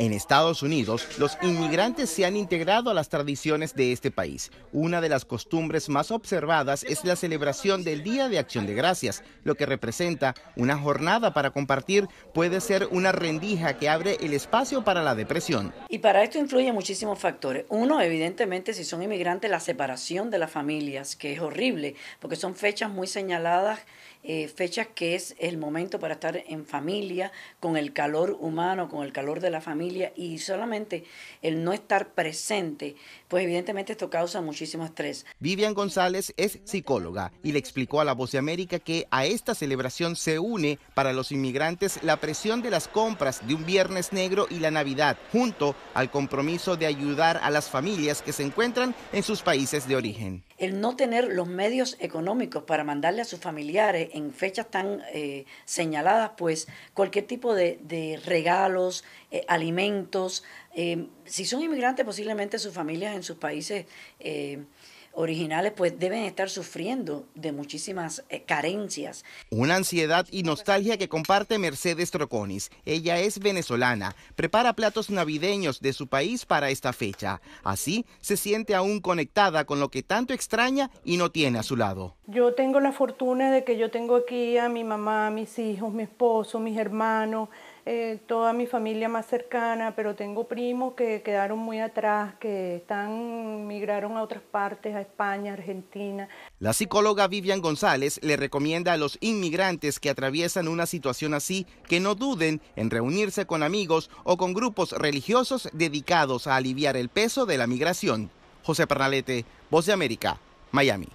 En Estados Unidos, los inmigrantes se han integrado a las tradiciones de este país. Una de las costumbres más observadas es la celebración del Día de Acción de Gracias, lo que representa una jornada para compartir, puede ser una rendija que abre el espacio para la depresión. Y para esto influyen muchísimos factores. Uno, evidentemente, si son inmigrantes, la separación de las familias, que es horrible, porque son fechas muy señaladas eh, fechas que es el momento para estar en familia, con el calor humano, con el calor de la familia y solamente el no estar presente, pues evidentemente esto causa muchísimo estrés. Vivian González es psicóloga y le explicó a La Voz de América que a esta celebración se une para los inmigrantes la presión de las compras de un Viernes Negro y la Navidad, junto al compromiso de ayudar a las familias que se encuentran en sus países de origen. El no tener los medios económicos para mandarle a sus familiares en fechas tan eh, señaladas, pues cualquier tipo de, regalos, alimentos, eh, Em, si son inmigrantes, posiblemente sus familias en sus países eh, originales pues deben estar sufriendo de muchísimas eh, carencias. Una ansiedad y nostalgia que comparte Mercedes Troconis. Ella es venezolana, prepara platos navideños de su país para esta fecha. Así se siente aún conectada con lo que tanto extraña y no tiene a su lado. Yo tengo la fortuna de que yo tengo aquí a mi mamá, mis hijos, mi esposo, mis hermanos, eh, toda mi familia más cercana, pero tengo primos que quedaron muy atrás, que están, migraron a otras partes, a España, Argentina. La psicóloga Vivian González le recomienda a los inmigrantes que atraviesan una situación así que no duden en reunirse con amigos o con grupos religiosos dedicados a aliviar el peso de la migración. José Pernalete, Voz de América, Miami.